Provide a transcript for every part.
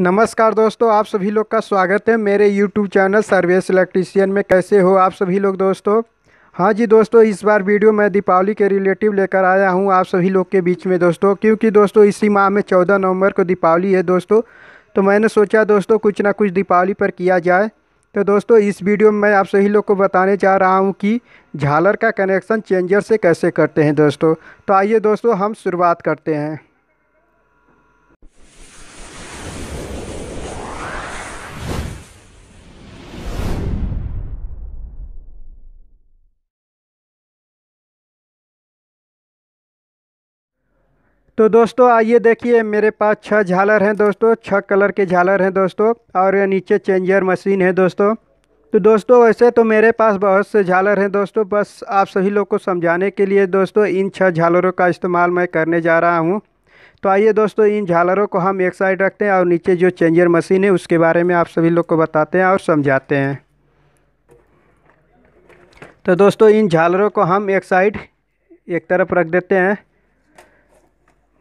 नमस्कार दोस्तों आप सभी लोग का स्वागत है मेरे यूट्यूब चैनल सर्वेस इलेक्ट्रीशियन में कैसे हो आप सभी लोग दोस्तों हाँ जी दोस्तों इस बार वीडियो मैं दीपावली के रिलेटिव लेकर आया हूँ आप सभी लोग के बीच में दोस्तों क्योंकि दोस्तों इसी माह में चौदह नवंबर को दीपावली है दोस्तों तो मैंने सोचा दोस्तों कुछ ना कुछ दीपावली पर किया जाए तो दोस्तों इस वीडियो में मैं आप सभी लोग को बताने जा रहा हूँ कि झालर का कनेक्शन चेंजर से कैसे करते हैं दोस्तों तो आइए दोस्तों हम शुरुआत करते हैं तो दोस्तों आइए देखिए मेरे पास छः झालर हैं दोस्तों छः कलर के झालर हैं दोस्तों और ये नीचे चेंजर मशीन है दोस्तों तो दोस्तों वैसे तो मेरे पास बहुत से झालर हैं दोस्तों बस आप सभी लोग को समझाने के लिए दोस्तों इन छः झालरों का इस्तेमाल मैं करने जा रहा हूँ तो आइए दोस्तों इन झालरों को हम एक साइड रखते हैं और नीचे जो चेंजर मशीन है उसके बारे में आप सभी लोग को बताते हैं और समझाते हैं तो दोस्तों इन झालरों को हम एक साइड एक तरफ रख देते हैं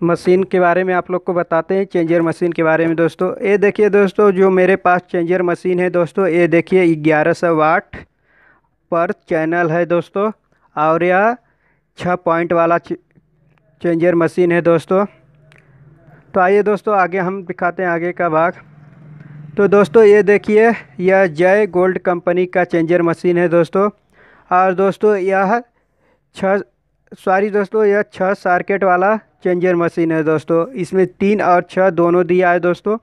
मशीन के बारे में आप लोग को बताते हैं चेंजर मशीन के बारे में दोस्तों ये देखिए दोस्तों जो मेरे पास चेंजर मशीन है दोस्तों ये देखिए ग्यारह सौ वाट पर चैनल है दोस्तों और यह छः पॉइंट वाला चेंजर मशीन है दोस्तों तो आइए दोस्तों आगे हम दिखाते हैं आगे का भाग तो दोस्तों ये देखिए यह जय गोल्ड कंपनी का चेंजर मशीन है दोस्तों और दोस्तों यह छः सॉरी दोस्तों यह छः सार्केट वाला चेंजर मशीन है दोस्तों इसमें तीन और छः दोनों दिया है दोस्तों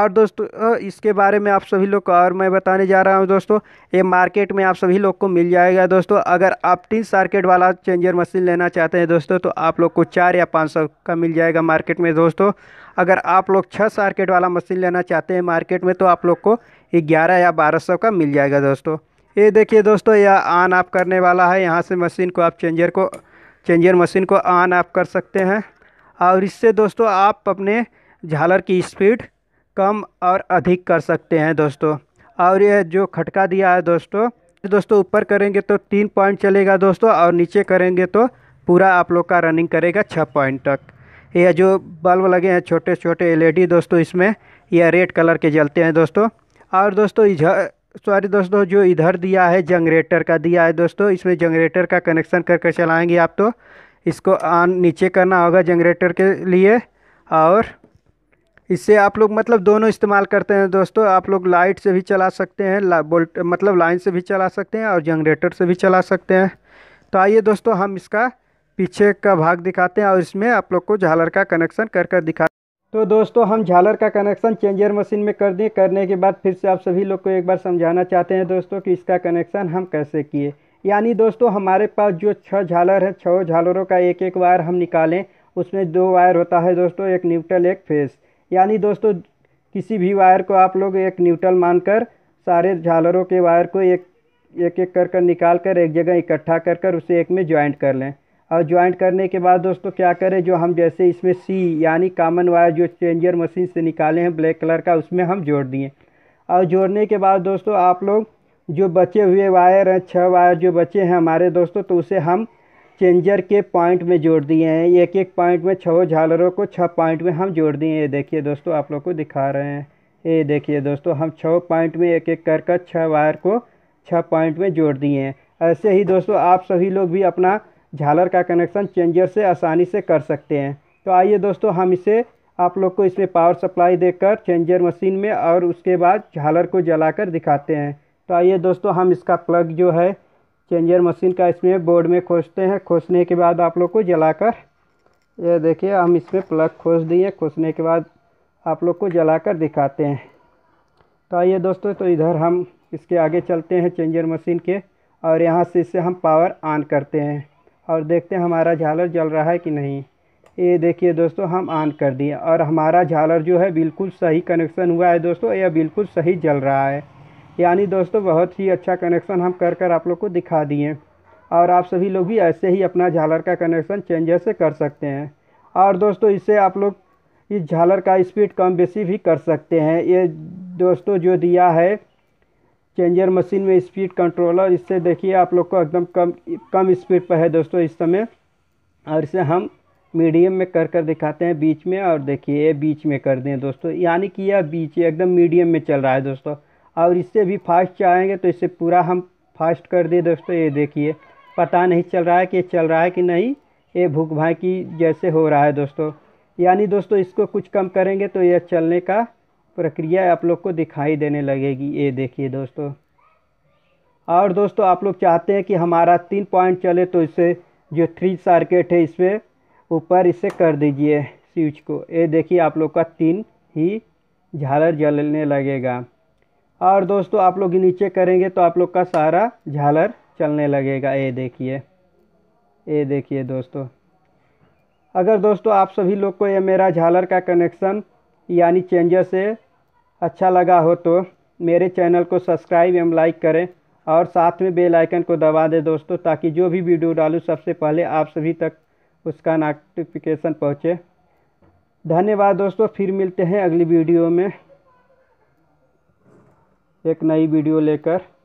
और दोस्तों इसके बारे में आप सभी लोग को और मैं बताने जा रहा हूं दोस्तों ये मार्केट में आप सभी लोग को मिल जाएगा दोस्तों अगर आप तीन सार्केट वाला चेंजर मशीन लेना चाहते हैं दोस्तों तो आप लोग को चार या पाँच सौ का मिल जाएगा मार्केट में दोस्तों अगर आप लोग छः सार्केट वाला मशीन लेना चाहते हैं मार्केट में तो आप लोग को ग्यारह या बारह सौ का मिल जाएगा दोस्तों ये देखिए दोस्तों यह ऑन आप करने वाला है यहाँ से मशीन को आप चेंजर को चेंजर मशीन को ऑन ऑफ कर सकते हैं और इससे दोस्तों आप अपने झालर की स्पीड कम और अधिक कर सकते हैं दोस्तों और यह जो खटका दिया है दोस्तों दोस्तों ऊपर करेंगे तो तीन पॉइंट चलेगा दोस्तों और नीचे करेंगे तो पूरा आप लोग का रनिंग करेगा छः पॉइंट तक यह जो बल्ब लगे हैं छोटे छोटे एलईडी दोस्तों इसमें यह रेड कलर के जलते हैं दोस्तों और दोस्तों सॉरी दोस्तों जो इधर दिया है जनरेटर का दिया है दोस्तों इसमें जनरेटर का कनेक्शन करके चलाएंगे आप तो इसको ऑन नीचे करना होगा जनरेटर के लिए और इससे आप लोग मतलब दोनों इस्तेमाल करते हैं दोस्तों आप लोग लाइट से भी चला सकते हैं बोल्ट मतलब लाइन से भी चला सकते हैं और जनरेटर से भी चला सकते हैं तो आइए दोस्तों हम इसका पीछे का भाग दिखाते हैं और इसमें आप लोग को झालर का कनेक्शन कर कर दिखा तो दोस्तों हम झालर का कनेक्शन चेंजर मशीन में कर दिए करने के बाद फिर से आप सभी लोग को एक बार समझाना चाहते हैं दोस्तों कि इसका कनेक्शन हम कैसे किए यानी दोस्तों हमारे पास जो छः झालर है छः झालरों का एक एक वायर हम निकालें उसमें दो वायर होता है दोस्तों एक न्यूट्रल एक फेस यानी दोस्तों किसी भी वायर को आप लोग एक न्यूट्रल मानकर सारे झालरों के वायर को एक एक एक कर कर निकाल कर एक जगह इकट्ठा कर कर उसे एक में ज्वाइंट कर लें और ज्वाइंट करने के बाद दोस्तों क्या करें जो हम जैसे इसमें सी यानी कामन वायर जो चेंजर मशीन से निकाले हैं ब्लैक कलर का उसमें हम जोड़ दिए और जोड़ने के बाद दोस्तों आप लोग जो बचे हुए वायर हैं छः वायर जो बचे हैं हमारे दोस्तों तो उसे हम चेंजर के पॉइंट में जोड़ दिए हैं एक एक पॉइंट में छः झालरों को छः पॉइंट में हम जोड़ दिए ये देखिए दोस्तों आप लोग को दिखा रहे हैं ये देखिए दोस्तों हम छः पॉइंट में एक एक कर कर छः वायर को छः पॉइंट में जोड़ दिए हैं ऐसे ही दोस्तों आप सभी लोग भी अपना झालर का कनेक्शन चेंजर से आसानी से कर सकते हैं तो आइए दोस्तों हम इसे आप लोग को इसमें पावर सप्लाई देकर चेंजर मशीन में और उसके बाद झालर को जलाकर दिखाते हैं तो आइए दोस्तों हम इसका प्लग जो है चेंजर मशीन का इसमें बोर्ड में खोजते हैं खोसने के बाद आप लोग को जलाकर ये देखिए हम इसमें प्लग खोस दिए खोसने के बाद आप लोग को जलाकर दिखाते हैं तो आइए दोस्तों तो इधर हम इसके आगे चलते हैं चेंजर मशीन के और यहाँ से इसे हम पावर ऑन करते हैं और देखते हैं हमारा झालर जल रहा है कि नहीं ये देखिए दोस्तों हम ऑन कर दिए और हमारा झालर जो है बिल्कुल सही कनेक्शन हुआ है दोस्तों यह बिल्कुल सही जल रहा है यानी दोस्तों बहुत ही अच्छा कनेक्शन हम कर कर आप लोग को दिखा दिए और आप सभी लोग भी ऐसे ही अपना झालर का कनेक्शन चेंजर से कर सकते हैं और दोस्तों इससे आप लोग इस झालर का स्पीड कम बेसी भी कर सकते हैं ये दोस्तों जो दिया है चेंजर मशीन में स्पीड कंट्रोलर इससे देखिए आप लोग को एकदम कम कम स्पीड पर है दोस्तों इस समय और इसे हम मीडियम में कर कर दिखाते हैं बीच में और देखिए ये बीच में कर दें दोस्तों यानी कि यह या बीच एकदम मीडियम में चल रहा है दोस्तों और इससे भी फास्ट चाहेंगे तो इसे पूरा हम फास्ट कर दें दोस्तों ये देखिए पता नहीं चल रहा है कि चल रहा है कि नहीं ये भूख भाई की जैसे हो रहा है दोस्तों यानी दोस्तों इसको कुछ कम करेंगे तो यह चलने का प्रक्रिया आप लोग को दिखाई देने लगेगी ये देखिए दोस्तों और दोस्तों आप लोग चाहते हैं कि हमारा तीन पॉइंट चले तो इसे जो थ्री सर्किट है इसमें ऊपर इसे कर दीजिए स्विच को ये देखिए आप लोग का तीन ही झालर जलने लगेगा और दोस्तों आप लोग नीचे करेंगे तो आप लोग का सारा झालर चलने लगेगा ये देखिए ये देखिए दोस्तों अगर दोस्तों आप सभी लोग को ये मेरा झालर का कनेक्शन यानी चेंजर से अच्छा लगा हो तो मेरे चैनल को सब्सक्राइब एवं लाइक करें और साथ में बेल आइकन को दबा दें दोस्तों ताकि जो भी वीडियो डालूँ सबसे पहले आप सभी तक उसका नोटिफिकेशन पहुँचे धन्यवाद दोस्तों फिर मिलते हैं अगली वीडियो में एक नई वीडियो लेकर